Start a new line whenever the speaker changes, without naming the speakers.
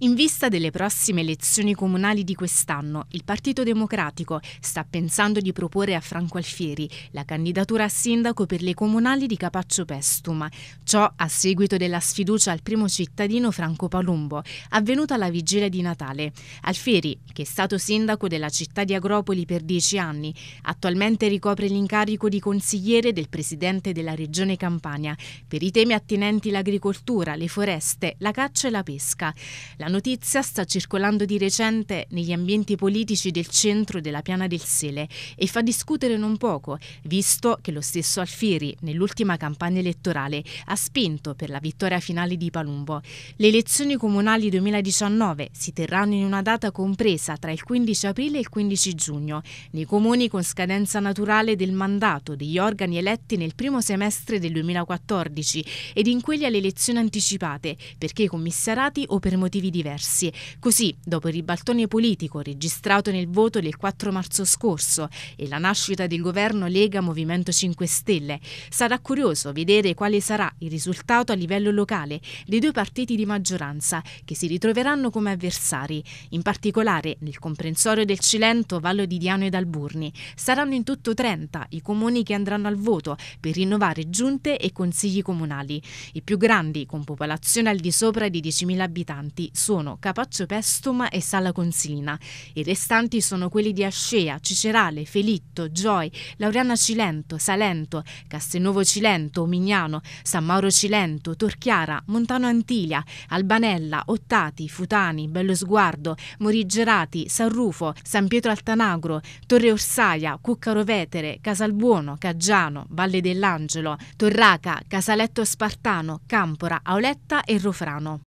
In vista delle prossime elezioni comunali di quest'anno, il Partito Democratico sta pensando di proporre a Franco Alfieri la candidatura a sindaco per le comunali di Capaccio Pestum. Ciò a seguito della sfiducia al primo cittadino Franco Palumbo, avvenuta alla vigilia di Natale. Alfieri, che è stato sindaco della città di Agropoli per dieci anni, attualmente ricopre l'incarico di consigliere del presidente della regione Campania per i temi attinenti l'agricoltura, le foreste, la caccia e la pesca. La la notizia sta circolando di recente negli ambienti politici del centro della Piana del Sele e fa discutere non poco, visto che lo stesso Alfieri, nell'ultima campagna elettorale, ha spinto per la vittoria finale di Palumbo. Le elezioni comunali 2019 si terranno in una data compresa tra il 15 aprile e il 15 giugno, nei comuni con scadenza naturale del mandato degli organi eletti nel primo semestre del 2014 ed in quelli alle elezioni anticipate, perché commissariati o per motivi di diversi. Così, dopo il ribaltone politico registrato nel voto del 4 marzo scorso e la nascita del governo Lega Movimento 5 Stelle, sarà curioso vedere quale sarà il risultato a livello locale dei due partiti di maggioranza che si ritroveranno come avversari, in particolare nel comprensorio del Cilento, Vallo di Diano ed Alburni. Saranno in tutto 30 i comuni che andranno al voto per rinnovare giunte e consigli comunali, i più grandi con popolazione al di sopra di 10.000 abitanti sono Capaccio Pestum e Sala Consilina. I restanti sono quelli di Ascea, Cicerale, Felitto, Gioi, Laureana Cilento, Salento, Castelnuovo Cilento, Omignano, San Mauro Cilento, Torchiara, Montano Antilia, Albanella, Ottati, Futani, Bello Sguardo, Morigerati, San Rufo, San Pietro Altanagro, Torre Orsaia, Cuccaro Vetere, Casalbuono, Caggiano, Valle dell'Angelo, Torraca, Casaletto Spartano, Campora, Auletta e Rofrano.